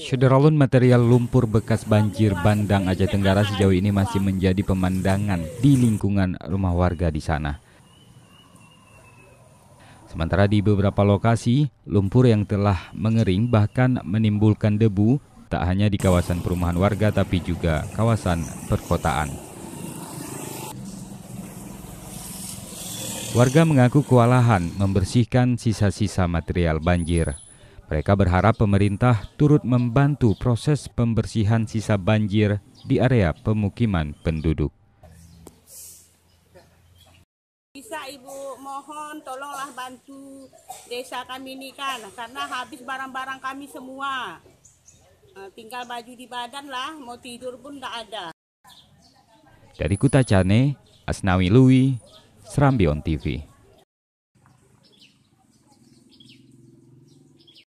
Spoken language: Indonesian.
Sederalun material lumpur bekas banjir bandang Aceh Tenggara sejauh ini masih menjadi pemandangan di lingkungan rumah warga di sana. Sementara di beberapa lokasi, lumpur yang telah mengering bahkan menimbulkan debu tak hanya di kawasan perumahan warga tapi juga kawasan perkotaan. Warga mengaku kewalahan membersihkan sisa-sisa material banjir. Mereka berharap pemerintah turut membantu proses pembersihan sisa banjir di area pemukiman penduduk. Bisa Ibu mohon tolonglah bantu desa kami ini kan karena habis barang-barang kami semua. Eh, tinggal baju di badan lah, mau tidur pun tidak ada. Dari Kutacane, Asnawi Lui, Serambi on TV.